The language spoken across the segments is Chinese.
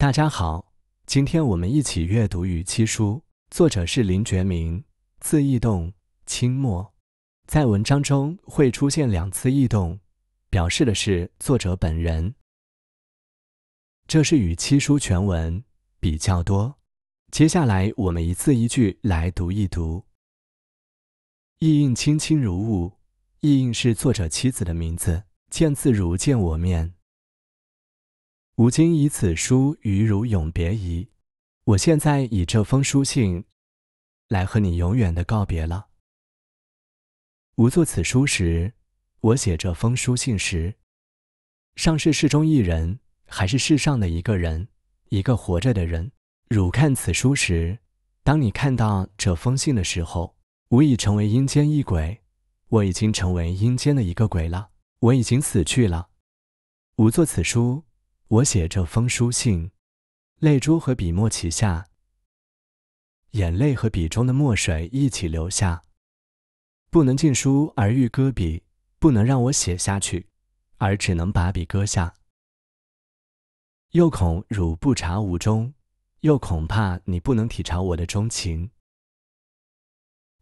大家好，今天我们一起阅读《与七书》，作者是林觉民，字义动，清末。在文章中会出现两次“异动”，表示的是作者本人。这是《与七书》全文比较多。接下来我们一字一句来读一读。意应卿卿如雾，意应是作者妻子的名字。见字如见我面。吾今以此书与汝永别矣。我现在以这封书信来和你永远的告别了。吾作此书时，我写这封书信时，上是世中一人，还是世上的一个人，一个活着的人。汝看此书时，当你看到这封信的时候，吾已成为阴间一鬼，我已经成为阴间的一个鬼了，我已经死去了。吾作此书。我写这封书信，泪珠和笔墨齐下，眼泪和笔中的墨水一起流下。不能尽书而欲割笔，不能让我写下去，而只能把笔搁下。又恐汝不察吾衷，又恐怕你不能体察我的衷情。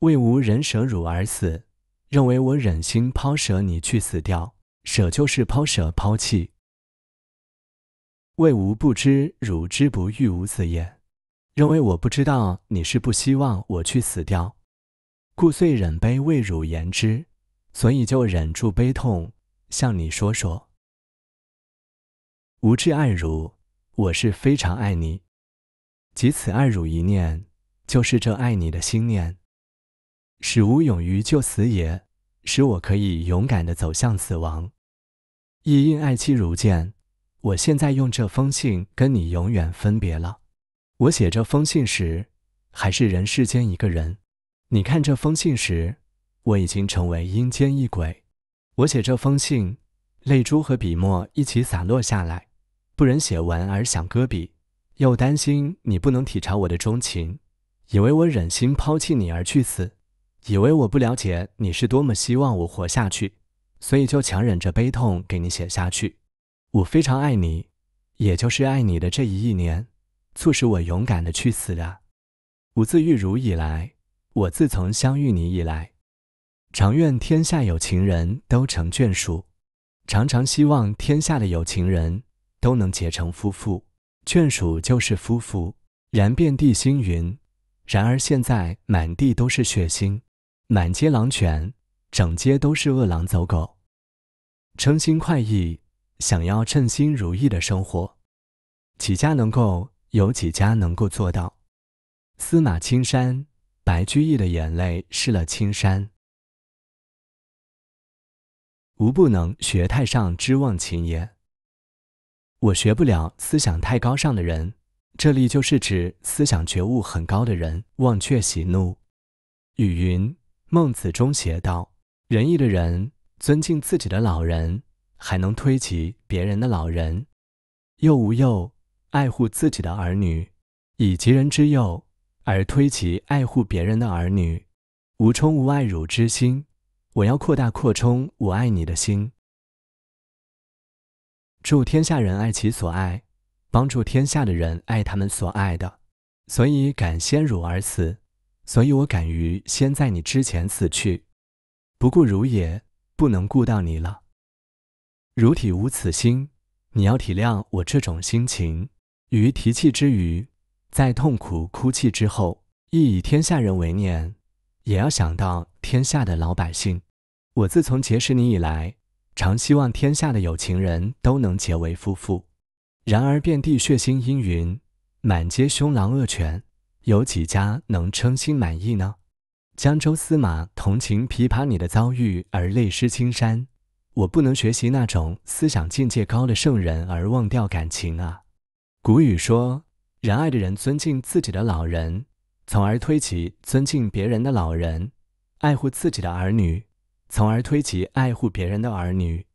为吾人舍汝而死，认为我忍心抛舍你去死掉，舍就是抛舍抛弃。谓吾不知汝之不欲吾死也，认为我不知道你是不希望我去死掉，故遂忍悲为汝言之，所以就忍住悲痛向你说说。吾至爱汝，我是非常爱你，即此爱汝一念，就是这爱你的心念，使吾勇于就死也，使我可以勇敢的走向死亡，亦因爱妻如见。我现在用这封信跟你永远分别了。我写这封信时，还是人世间一个人；你看这封信时，我已经成为阴间一鬼。我写这封信，泪珠和笔墨一起洒落下来，不忍写完而想搁笔，又担心你不能体察我的钟情，以为我忍心抛弃你而去死，以为我不了解你是多么希望我活下去，所以就强忍着悲痛给你写下去。我非常爱你，也就是爱你的这一亿年，促使我勇敢的去死的。吾自遇汝以来，我自从相遇你以来，常愿天下有情人都成眷属，常常希望天下的有情人都能结成夫妇。眷属就是夫妇。然遍地星云，然而现在满地都是血腥，满街狼犬，整街都是恶狼走狗，称心快意。想要称心如意的生活，几家能够有？几家能够做到？司马青山，白居易的眼泪湿了青山。吾不能学太上之忘情也。我学不了思想太高尚的人，这里就是指思想觉悟很高的人，忘却喜怒。语云，《孟子》中写道：“仁义的人尊敬自己的老人。”还能推及别人的老人，又无幼爱护自己的儿女，以及人之幼而推及爱护别人的儿女，无冲无爱汝之心。我要扩大扩充我爱你的心，助天下人爱其所爱，帮助天下的人爱他们所爱的，所以敢先汝而死，所以我敢于先在你之前死去，不顾汝也不能顾到你了。如体无此心，你要体谅我这种心情。于提气之余，在痛苦哭泣之后，亦以天下人为念，也要想到天下的老百姓。我自从结识你以来，常希望天下的有情人都能结为夫妇。然而遍地血腥阴云，满街凶狼恶犬，有几家能称心满意呢？江州司马同情琵琶女的遭遇而泪湿青衫。我不能学习那种思想境界高的圣人而忘掉感情啊！古语说，仁爱的人尊敬自己的老人，从而推及尊敬别人的老人；爱护自己的儿女，从而推及爱护别人的儿女。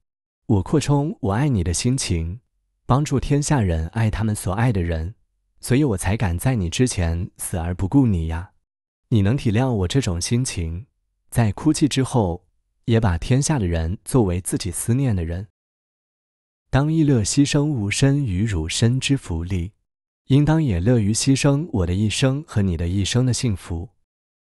我扩充我爱你的心情，帮助天下人爱他们所爱的人，所以我才敢在你之前死而不顾你呀！你能体谅我这种心情，在哭泣之后。也把天下的人作为自己思念的人，当亦乐牺牲吾身与汝身之福利，应当也乐于牺牲我的一生和你的一生的幸福，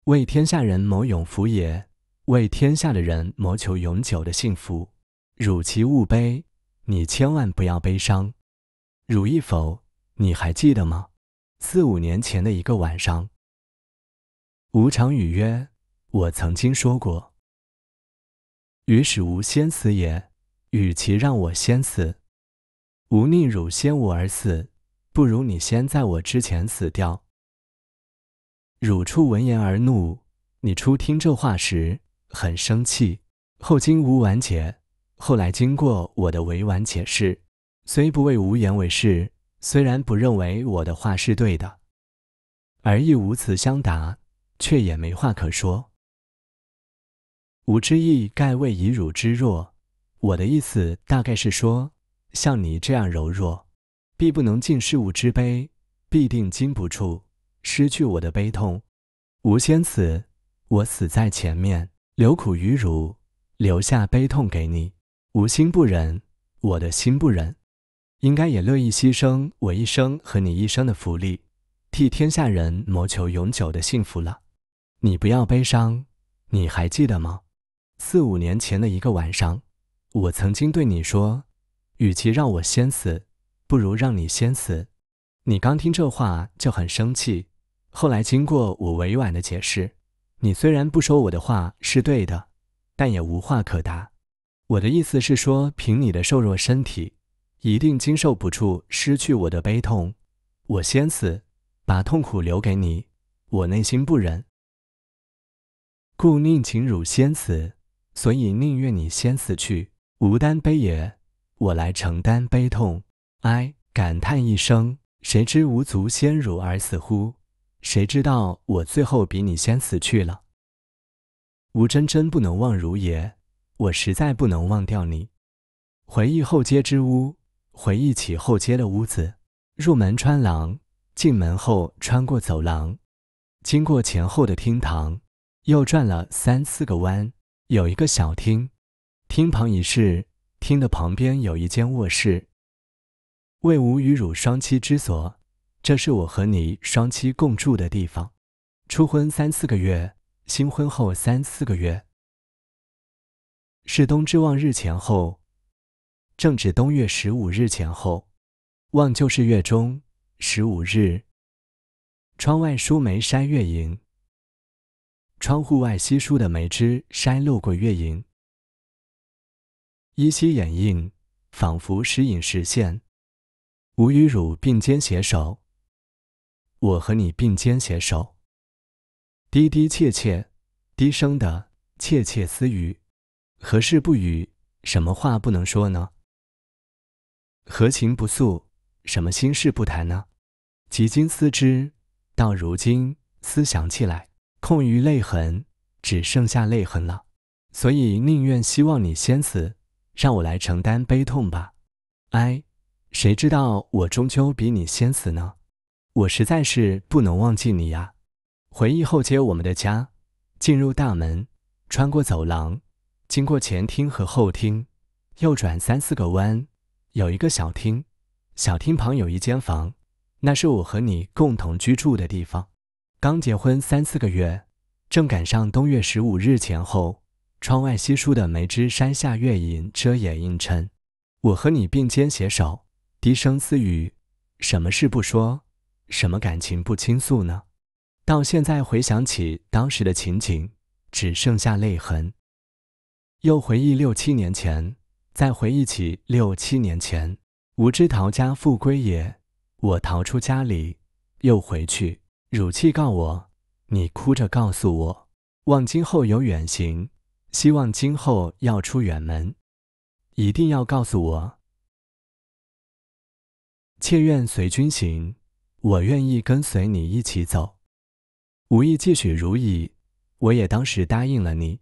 为天下人谋永福也，为天下的人谋求永久的幸福。汝其勿悲，你千万不要悲伤。汝亦否？你还记得吗？四五年前的一个晚上，吴常语曰，我曾经说过。于是吾先死也，与其让我先死，吾宁汝先吾而死，不如你先在我之前死掉。汝初闻言而怒，你初听这话时很生气，后经吾完解，后来经过我的委婉解释，虽不为无言为是，虽然不认为我的话是对的，而亦无词相答，却也没话可说。吾之意，盖谓以汝之弱，我的意思大概是说，像你这样柔弱，必不能尽事物之悲，必定禁不住失去我的悲痛。吾先死，我死在前面，留苦于汝，留下悲痛给你。吾心不忍，我的心不忍，应该也乐意牺牲我一生和你一生的福利，替天下人谋求永久的幸福了。你不要悲伤，你还记得吗？四五年前的一个晚上，我曾经对你说：“，与其让我先死，不如让你先死。”你刚听这话就很生气。后来经过我委婉的解释，你虽然不说我的话是对的，但也无话可答。我的意思是说，凭你的瘦弱身体，一定经受不住失去我的悲痛。我先死，把痛苦留给你，我内心不忍，故宁请汝先死。所以宁愿你先死去，吾担悲也，我来承担悲痛。哀，感叹一声，谁知吾卒先汝而死乎？谁知道我最后比你先死去了？吾真真不能忘汝也，我实在不能忘掉你。回忆后街之屋，回忆起后街的屋子，入门穿廊，进门后穿过走廊，经过前后的厅堂，又转了三四个弯。有一个小厅，厅旁一室，厅的旁边有一间卧室，为吾与汝双栖之所。这是我和你双栖共住的地方。初婚三四个月，新婚后三四个月，是冬至望日前后，正值冬月十五日前后，望就是月中十五日。窗外疏梅筛月影。窗户外稀疏的梅枝筛漏过月影，依稀掩映，仿佛时隐时现。吾与汝并肩携手，我和你并肩携手，低低切切，低声的窃窃私语。何事不语？什么话不能说呢？何情不诉？什么心事不谈呢？及今思之，到如今思想起来。空余泪痕，只剩下泪痕了，所以宁愿希望你先死，让我来承担悲痛吧。唉，谁知道我终究比你先死呢？我实在是不能忘记你呀。回忆后街我们的家，进入大门，穿过走廊，经过前厅和后厅，右转三四个弯，有一个小厅，小厅旁有一间房，那是我和你共同居住的地方。刚结婚三四个月，正赶上冬月十五日前后，窗外稀疏的梅枝，山下月影遮掩映衬。我和你并肩携手，低声私语，什么事不说，什么感情不倾诉呢？到现在回想起当时的情景，只剩下泪痕。又回忆六七年前，再回忆起六七年前，吾知桃家复归也，我逃出家里，又回去。汝气告我，你哭着告诉我，望今后有远行，希望今后要出远门，一定要告诉我。妾愿随君行，我愿意跟随你一起走。无意继许如矣，我也当时答应了你。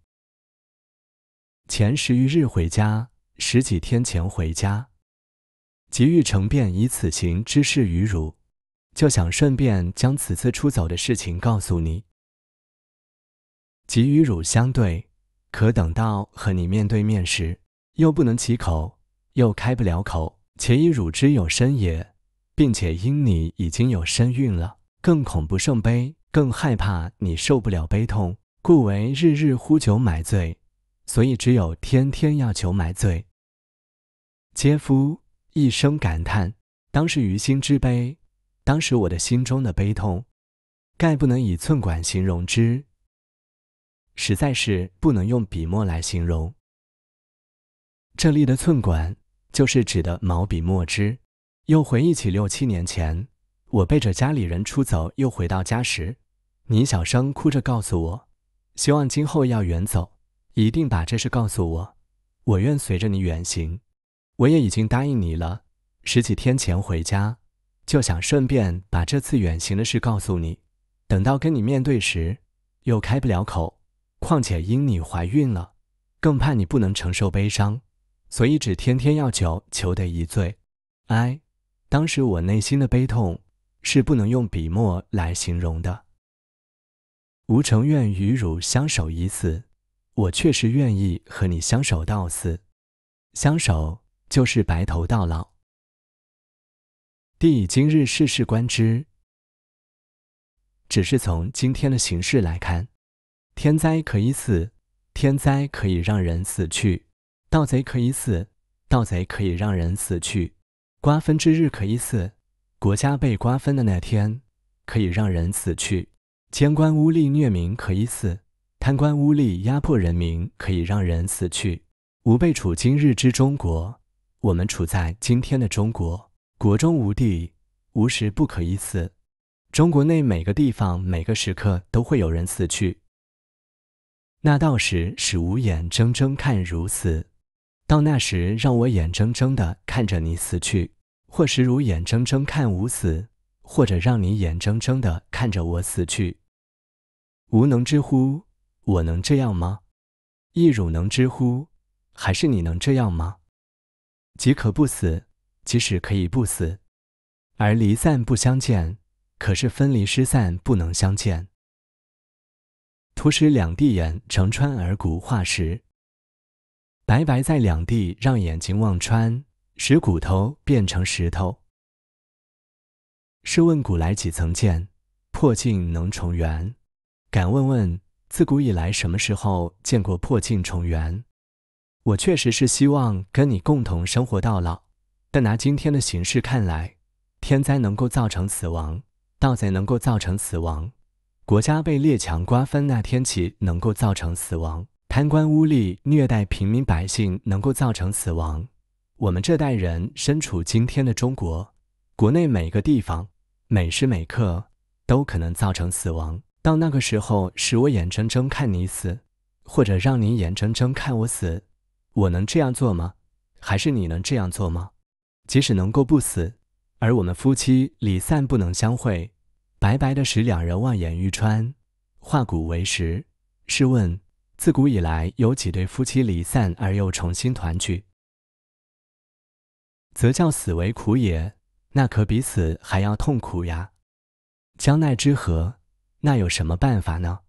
前十余日回家，十几天前回家，即欲成便以此行之事于汝。就想顺便将此次出走的事情告诉你。即与汝相对，可等到和你面对面时，又不能启口，又开不了口，且以汝之有身也，并且因你已经有身孕了，更恐不胜悲，更害怕你受不了悲痛，故为日日呼酒买醉，所以只有天天要酒买醉。嗟夫！一生感叹，当是于心之悲。当时我的心中的悲痛，概不能以寸管形容之，实在是不能用笔墨来形容。这里的“寸管”就是指的毛笔墨汁。又回忆起六七年前，我背着家里人出走，又回到家时，你小声哭着告诉我，希望今后要远走，一定把这事告诉我。我愿随着你远行，我也已经答应你了。十几天前回家。就想顺便把这次远行的事告诉你，等到跟你面对时，又开不了口。况且因你怀孕了，更怕你不能承受悲伤，所以只天天要求求得一醉。唉，当时我内心的悲痛是不能用笔墨来形容的。吾诚愿与汝相守一死，我确实愿意和你相守到死。相守就是白头到老。以今日事事观之，只是从今天的形式来看，天灾可以死，天灾可以让人死去；盗贼可以死，盗贼可以让人死去；瓜分之日可以死，国家被瓜分的那天可以让人死去；监官污吏虐民可以死，贪官污吏压迫人民可以让人死去。吾辈处今日之中国，我们处在今天的中国。国中无地，无时不可以死。中国内每个地方，每个时刻都会有人死去。那到时使吾眼睁睁看汝死，到那时让我眼睁睁的看着你死去，或使汝眼睁睁看吾死，或者让你眼睁睁的看着我死去。吾能知乎？我能这样吗？亦汝能知乎？还是你能这样吗？即可不死。即使可以不死，而离散不相见，可是分离失散不能相见。徒使两地眼成穿而骨化石，白白在两地让眼睛望穿，使骨头变成石头。试问古来几曾见，破镜能重圆？敢问问自古以来什么时候见过破镜重圆？我确实是希望跟你共同生活到老。但拿今天的形势看来，天灾能够造成死亡，盗贼能够造成死亡，国家被列强瓜分那天起能够造成死亡，贪官污吏虐待平民百姓能够造成死亡。我们这代人身处今天的中国，国内每一个地方，每时每刻都可能造成死亡。到那个时候，使我眼睁睁看你死，或者让你眼睁睁看我死，我能这样做吗？还是你能这样做吗？即使能够不死，而我们夫妻离散不能相会，白白的使两人望眼欲穿，化骨为石。试问，自古以来有几对夫妻离散而又重新团聚？则叫死为苦也，那可比死还要痛苦呀。将奈之何？那有什么办法呢？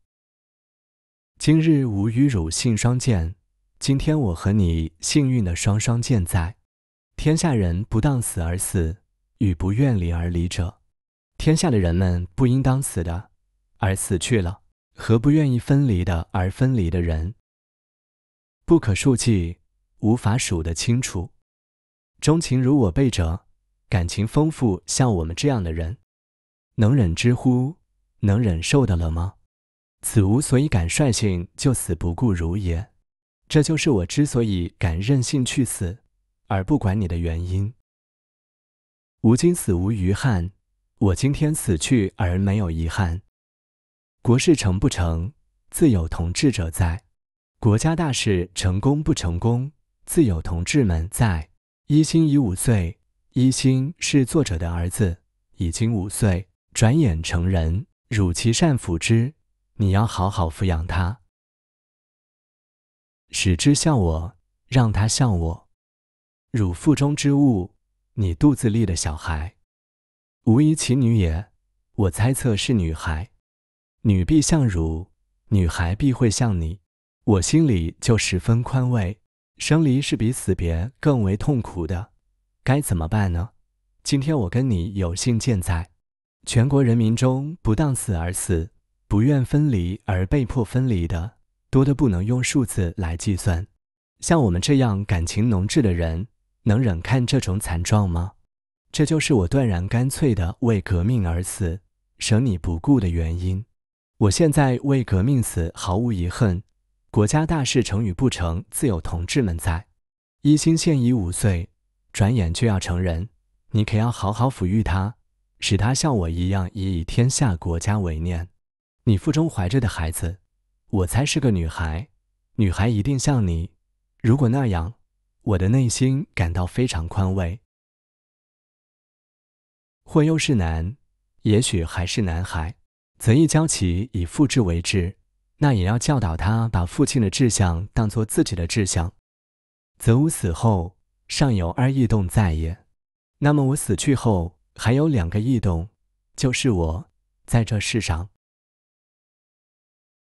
今日吾与汝幸双见，今天我和你幸运的双双见在。天下人不当死而死，与不愿离而离者，天下的人们不应当死的，而死去了；和不愿意分离的而分离的人，不可数计，无法数得清楚。钟情如我辈者，感情丰富，像我们这样的人，能忍之乎？能忍受的了吗？此无所以敢率性就死不顾如也。这就是我之所以敢任性去死。而不管你的原因，吾今死无余憾。我今天死去而没有遗憾。国事成不成，自有同志者在；国家大事成功不成功，自有同志们在。一心已五岁，一心是作者的儿子，已经五岁，转眼成人。汝其善抚之，你要好好抚养他，使之像我，让他像我。汝腹中之物，你肚子里的小孩，无疑其女也。我猜测是女孩。女必向汝，女孩必会向你。我心里就十分宽慰。生离是比死别更为痛苦的，该怎么办呢？今天我跟你有幸健在，全国人民中不当死而死，不愿分离而被迫分离的，多得不能用数字来计算。像我们这样感情浓挚的人。能忍看这种惨状吗？这就是我断然干脆的为革命而死，舍你不顾的原因。我现在为革命死，毫无遗恨。国家大事成与不成，自有同志们在。一心现已五岁，转眼就要成人，你可要好好抚育他，使他像我一样，以天下国家为念。你腹中怀着的孩子，我猜是个女孩，女孩一定像你。如果那样。我的内心感到非常宽慰。或又是男，也许还是男孩，则一教其以父志为志，那也要教导他把父亲的志向当做自己的志向。则吾死后尚有二异动在也，那么我死去后还有两个异动，就是我在这世上。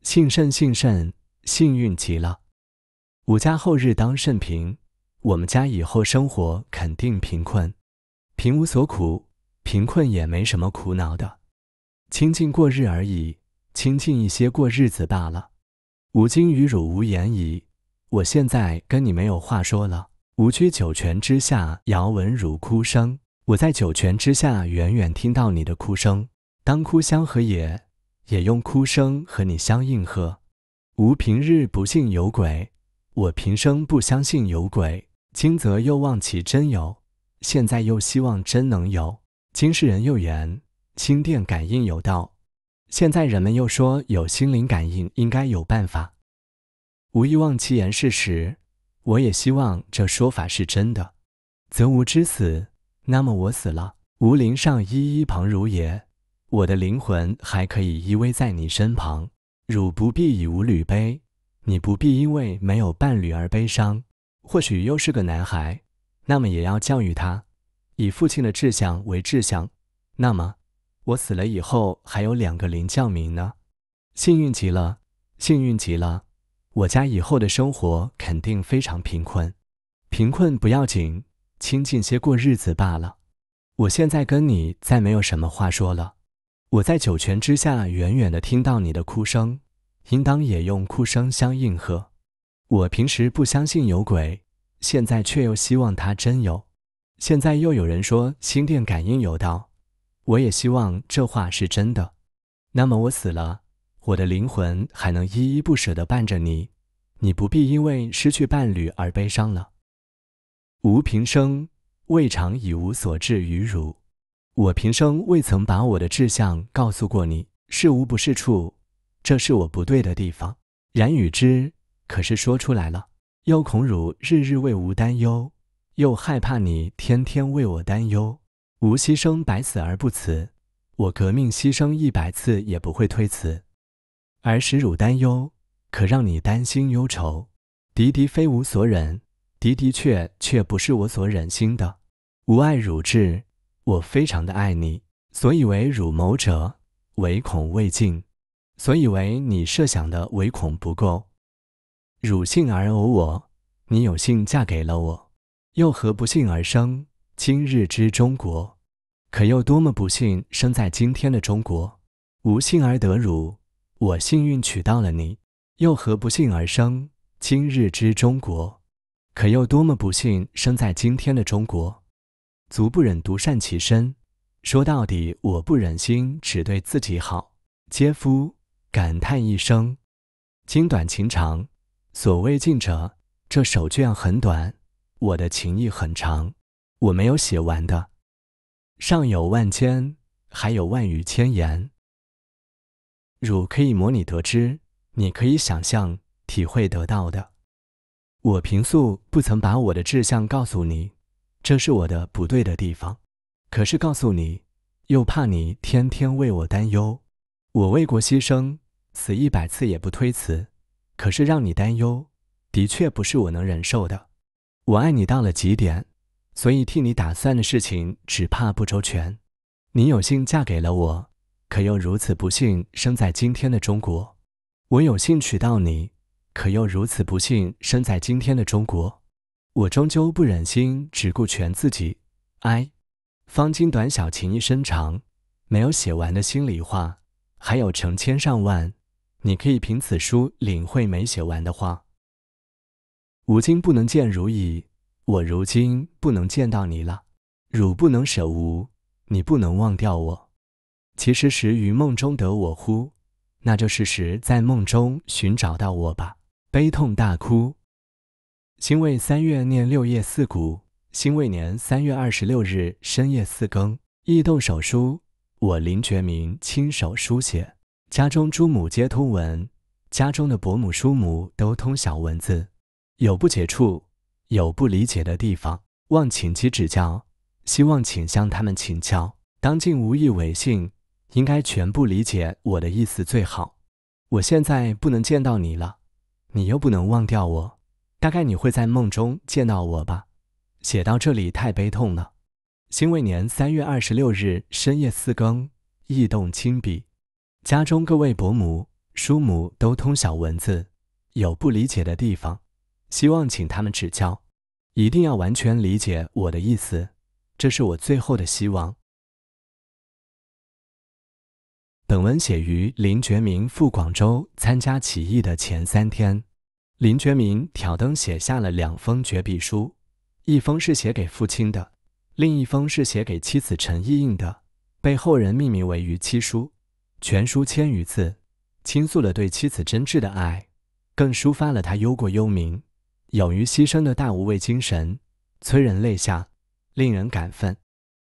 幸甚幸甚，幸运极了！吾家后日当甚平，我们家以后生活肯定贫困，贫无所苦，贫困也没什么苦恼的，清静过日而已，清静一些过日子罢了。吾今与汝无言矣，我现在跟你没有话说了。吾居九泉之下，遥闻汝哭声，我在九泉之下远远听到你的哭声，当哭相和也，也用哭声和你相应和。吾平日不信有鬼，我平生不相信有鬼。今则又望其真有，现在又希望真能有。今世人又言心电感应有道，现在人们又说有心灵感应，应该有办法。吾亦望其言事实，我也希望这说法是真的。则吾之死，那么我死了，吾灵尚依依旁如也，我的灵魂还可以依偎在你身旁，汝不必以吾履悲，你不必因为没有伴侣而悲伤。或许又是个男孩，那么也要教育他，以父亲的志向为志向。那么，我死了以后还有两个林将民呢，幸运极了，幸运极了。我家以后的生活肯定非常贫困，贫困不要紧，清静些过日子罢了。我现在跟你再没有什么话说了。我在九泉之下远远地听到你的哭声，应当也用哭声相应和。我平时不相信有鬼，现在却又希望它真有。现在又有人说心电感应有道，我也希望这话是真的。那么我死了，我的灵魂还能依依不舍地伴着你，你不必因为失去伴侣而悲伤了。吾平生未尝以无所志于汝，我平生未曾把我的志向告诉过你。是无不是处，这是我不对的地方。然与之。可是说出来了，又恐汝日日为吾担忧，又害怕你天天为我担忧。吾牺牲百死而不辞，我革命牺牲一百次也不会推辞。而使汝担忧，可让你担心忧愁，的的非吾所忍，的的确却不是我所忍心的。吾爱汝至，我非常的爱你，所以为汝谋者，唯恐未尽；所以为你设想的，唯恐不够。汝幸而偶我，你有幸嫁给了我，又何不幸而生今日之中国？可又多么不幸，生在今天的中国！吾幸而得汝，我幸运娶到了你，又何不幸而生今日之中国？可又多么不幸，生在今天的中国！足不忍独善其身，说到底，我不忍心只对自己好。嗟夫感叹一声：“今短情长。”所谓尽者，这手卷很短，我的情意很长，我没有写完的，尚有万千，还有万语千言。汝可以模拟得知，你可以想象、体会得到的。我平素不曾把我的志向告诉你，这是我的不对的地方。可是告诉你，又怕你天天为我担忧。我为国牺牲，死一百次也不推辞。可是让你担忧，的确不是我能忍受的。我爱你到了极点，所以替你打算的事情只怕不周全。你有幸嫁给了我，可又如此不幸生在今天的中国；我有幸娶到你，可又如此不幸生在今天的中国。我终究不忍心只顾全自己。唉，方巾短小情意深长，没有写完的心里话，还有成千上万。你可以凭此书领会没写完的话。吾今不能见汝矣，我如今不能见到你了。汝不能舍吾，你不能忘掉我。其实时于梦中得我乎？那就试试在梦中寻找到我吧。悲痛大哭。辛未三月念六夜四鼓，辛未年三月二十六日深夜四更，易动手书，我林觉民亲手书写。家中诸母皆通文，家中的伯母、叔母都通晓文字。有不解处，有不理解的地方，望请其指教。希望请向他们请教。当尽无意违信，应该全部理解我的意思最好。我现在不能见到你了，你又不能忘掉我，大概你会在梦中见到我吧。写到这里太悲痛了。辛未年三月二十六日深夜四更，意动亲笔。家中各位伯母、叔母都通晓文字，有不理解的地方，希望请他们指教，一定要完全理解我的意思，这是我最后的希望。本文写于林觉民赴广州参加起义的前三天，林觉民挑灯写下了两封绝笔书，一封是写给父亲的，另一封是写给妻子陈意映的，被后人命名为《与七书》。全书千余字，倾诉了对妻子真挚的爱，更抒发了他忧国忧民、勇于牺牲的大无畏精神，催人泪下，令人感奋。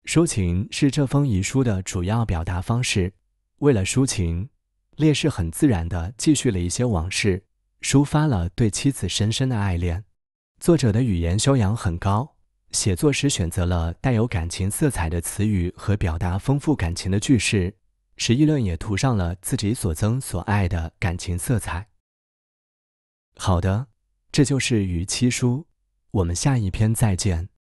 抒情是这封遗书的主要表达方式。为了抒情，烈士很自然地继续了一些往事，抒发了对妻子深深的爱恋。作者的语言修养很高，写作时选择了带有感情色彩的词语和表达丰富感情的句式。时议论也涂上了自己所憎所爱的感情色彩。好的，这就是与七叔，我们下一篇再见。